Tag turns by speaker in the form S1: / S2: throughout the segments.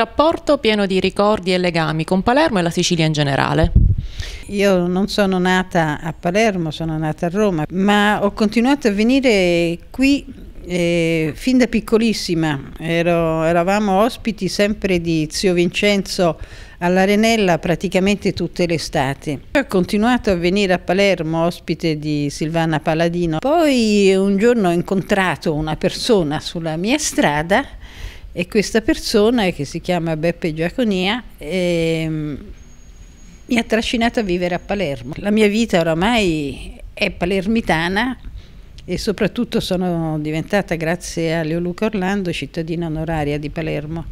S1: rapporto pieno di ricordi e legami con Palermo e la Sicilia in generale. Io non sono nata a Palermo, sono nata a Roma, ma ho continuato a
S2: venire qui eh, fin da piccolissima. Ero, eravamo ospiti sempre di zio Vincenzo all'Arenella praticamente tutte le estati. Ho continuato a venire a Palermo ospite di Silvana Paladino. Poi un giorno ho incontrato una persona sulla mia strada e questa persona, che si chiama Beppe Giaconia, ehm, mi ha trascinato a vivere a Palermo. La mia vita oramai è palermitana e soprattutto sono diventata, grazie a Leo Luca Orlando, cittadina onoraria di Palermo.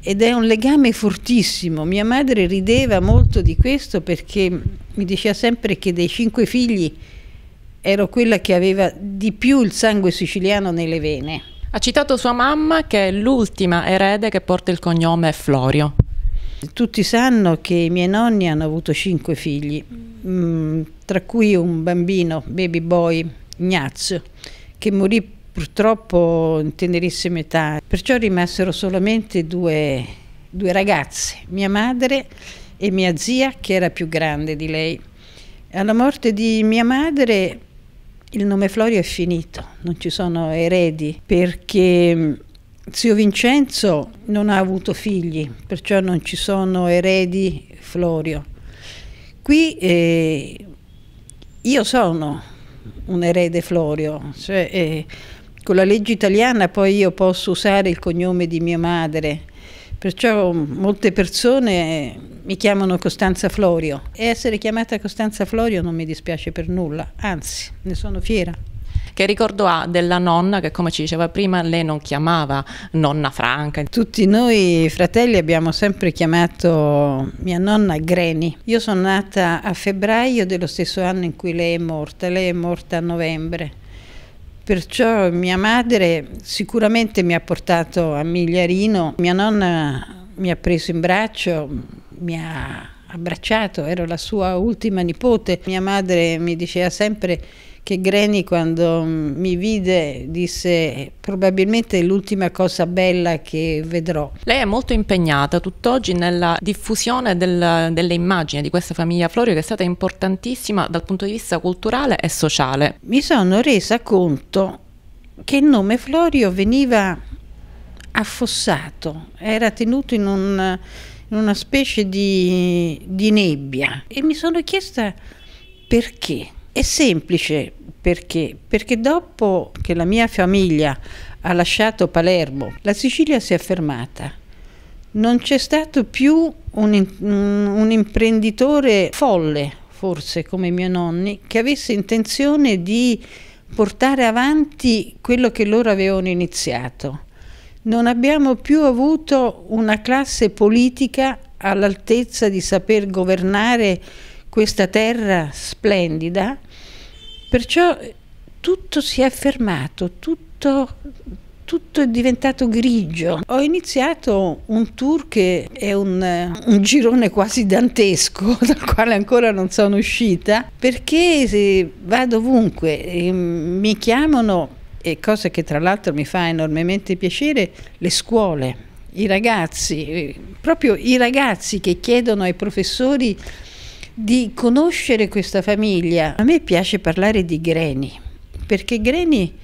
S2: Ed è un legame fortissimo. Mia madre rideva molto di questo perché mi diceva sempre che dei cinque figli ero quella che aveva di più il sangue siciliano nelle vene ha citato sua mamma che è l'ultima erede che porta il cognome Florio. Tutti sanno che i miei nonni hanno avuto cinque figli, mm, tra cui un bambino, baby boy, Ignazio, che morì purtroppo in tenerissima età. Perciò rimasero solamente due, due ragazze, mia madre e mia zia, che era più grande di lei. Alla morte di mia madre il nome Florio è finito, non ci sono eredi perché mm, zio Vincenzo non ha avuto figli, perciò non ci sono eredi Florio. Qui eh, io sono un erede Florio, cioè, eh, con la legge italiana poi io posso usare il cognome di mia madre, perciò molte persone mi chiamano Costanza Florio e essere chiamata Costanza Florio non mi dispiace per nulla, anzi ne sono fiera.
S1: Che ricordo ha della nonna che come ci diceva prima lei non chiamava nonna Franca? Tutti noi fratelli abbiamo
S2: sempre chiamato mia nonna Greni. Io sono nata a febbraio dello stesso anno in cui lei è morta, lei è morta a novembre. Perciò mia madre sicuramente mi ha portato a Migliarino, mia nonna mi ha preso in braccio, mi ha abbracciato, ero la sua ultima nipote. Mia madre mi diceva sempre che Granny quando mm, mi vide disse probabilmente l'ultima cosa bella che vedrò.
S1: Lei è molto impegnata tutt'oggi nella diffusione del, delle immagini di questa famiglia Florio che è stata importantissima dal punto di vista culturale e sociale. Mi sono resa conto che il nome Florio veniva affossato,
S2: era tenuto in un in una specie di, di nebbia e mi sono chiesta perché. È semplice perché? Perché dopo che la mia famiglia ha lasciato Palermo, la Sicilia si è fermata. Non c'è stato più un, un imprenditore folle, forse come i miei nonni, che avesse intenzione di portare avanti quello che loro avevano iniziato non abbiamo più avuto una classe politica all'altezza di saper governare questa terra splendida, perciò tutto si è fermato, tutto, tutto è diventato grigio. Ho iniziato un tour che è un, un, girone quasi dantesco, dal quale ancora non sono uscita, perché eh, vado ovunque, eh, mi chiamano e cosa che tra l'altro mi fa enormemente piacere, le scuole, i ragazzi, eh, proprio i ragazzi che chiedono ai professori di conoscere questa famiglia. A me piace parlare di Greni, perché Greni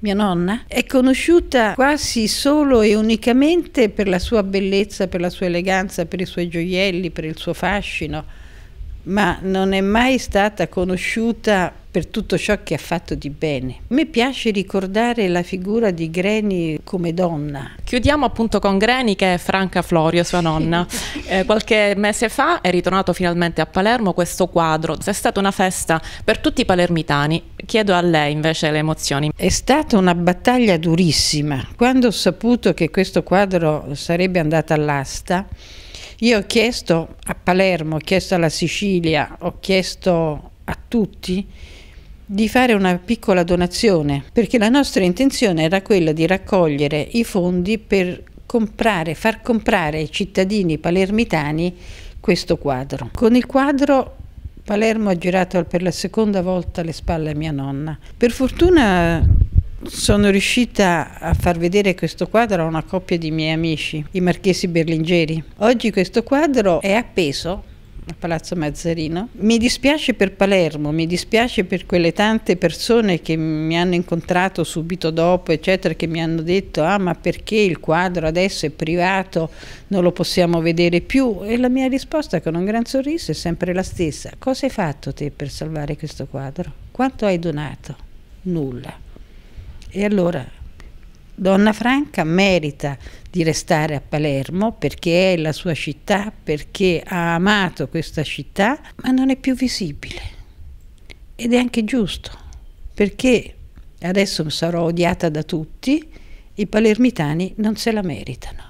S2: mia nonna, è conosciuta quasi solo e unicamente per la sua bellezza, per la sua eleganza, per i suoi gioielli, per il suo fascino, ma non è mai stata conosciuta per tutto ciò che ha fatto di bene. A me piace ricordare la figura di Greni come donna.
S1: Chiudiamo appunto con Greni che è Franca Florio, sua nonna. eh, qualche mese fa è ritornato finalmente a Palermo questo quadro. È stata una festa per tutti i palermitani. Chiedo a lei invece le emozioni. È stata
S2: una battaglia durissima. Quando ho saputo che questo quadro sarebbe andato all'asta, io ho chiesto a Palermo, ho chiesto alla Sicilia, ho chiesto a tutti di fare una piccola donazione, perché la nostra intenzione era quella di raccogliere i fondi per comprare, far comprare ai cittadini palermitani questo quadro. Con il quadro Palermo ha girato per la seconda volta le spalle a mia nonna. Per fortuna sono riuscita a far vedere questo quadro a una coppia di miei amici, i marchesi berlingeri. Oggi questo quadro è appeso a Palazzo Mazzarino. Mi dispiace per Palermo, mi dispiace per quelle tante persone che mi hanno incontrato subito dopo, eccetera, che mi hanno detto ah ma perché il quadro adesso è privato, non lo possiamo vedere più? E la mia risposta con un gran sorriso è sempre la stessa. Cosa hai fatto te per salvare questo quadro? Quanto hai donato? Nulla. E allora Donna Franca merita di restare a Palermo perché è la sua città, perché ha amato questa città, ma non è più visibile. Ed è anche giusto, perché adesso sarò odiata da tutti, i palermitani non se la meritano.